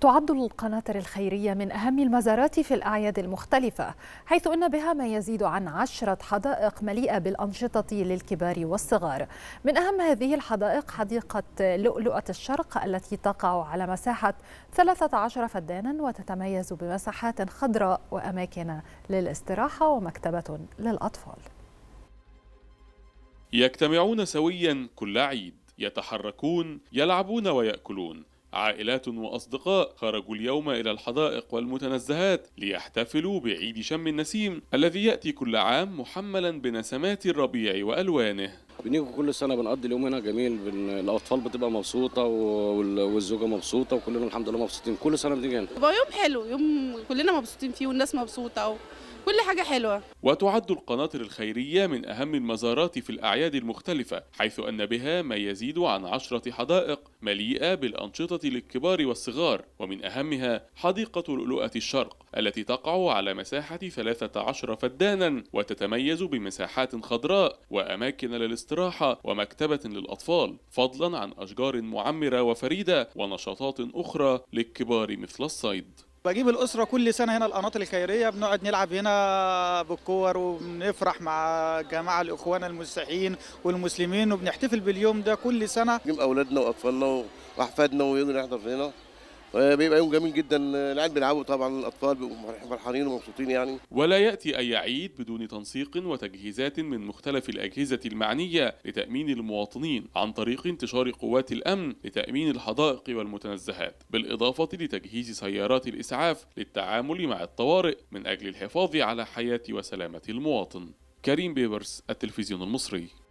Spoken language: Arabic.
تعد القناطر الخيرية من أهم المزارات في الأعياد المختلفة حيث أن بها ما يزيد عن عشرة حدائق مليئة بالأنشطة للكبار والصغار من أهم هذه الحدائق حديقة لؤلؤة الشرق التي تقع على مساحة 13 فدانا وتتميز بمساحات خضراء وأماكن للاستراحة ومكتبة للأطفال يجتمعون سويا كل عيد يتحركون يلعبون ويأكلون عائلات وأصدقاء خرجوا اليوم إلى الحدائق والمتنزهات ليحتفلوا بعيد شم النسيم الذي يأتي كل عام محملا بنسمات الربيع وألوانه بنيجوا كل سنه بنقضي اليوم هنا جميل بن... الاطفال بتبقى مبسوطه وال... والزوجه مبسوطه وكلنا الحمد لله مبسوطين كل سنه بنيجي هنا بقى يوم حلو يوم كلنا مبسوطين فيه والناس مبسوطه و... كل حاجة حلوة وتعد القناطر الخيرية من أهم المزارات في الأعياد المختلفة حيث أن بها ما يزيد عن عشرة حدائق مليئة بالأنشطة للكبار والصغار ومن أهمها حديقة لؤلؤة الشرق التي تقع على مساحة 13 فدانا وتتميز بمساحات خضراء وأماكن للاستراحة ومكتبة للأطفال فضلا عن أشجار معمرة وفريدة ونشاطات أخرى للكبار مثل الصيد بجيب الاسره كل سنه هنا القناطر الخيريه بنقعد نلعب هنا بالكور وبنفرح مع جماعه الاخوان المسيحيين والمسلمين وبنحتفل باليوم ده كل سنه نجيب اولادنا واطفالنا واحفادنا ويجوا نحضر هنا بيبقى يوم جميل جدا العيال بيلعبوا طبعا الاطفال بيبقوا فرحانين ومبسوطين يعني ولا ياتي اي عيد بدون تنسيق وتجهيزات من مختلف الاجهزه المعنيه لتامين المواطنين عن طريق انتشار قوات الامن لتامين الحدائق والمتنزهات بالاضافه لتجهيز سيارات الاسعاف للتعامل مع الطوارئ من اجل الحفاظ على حياه وسلامه المواطن كريم بيبرس التلفزيون المصري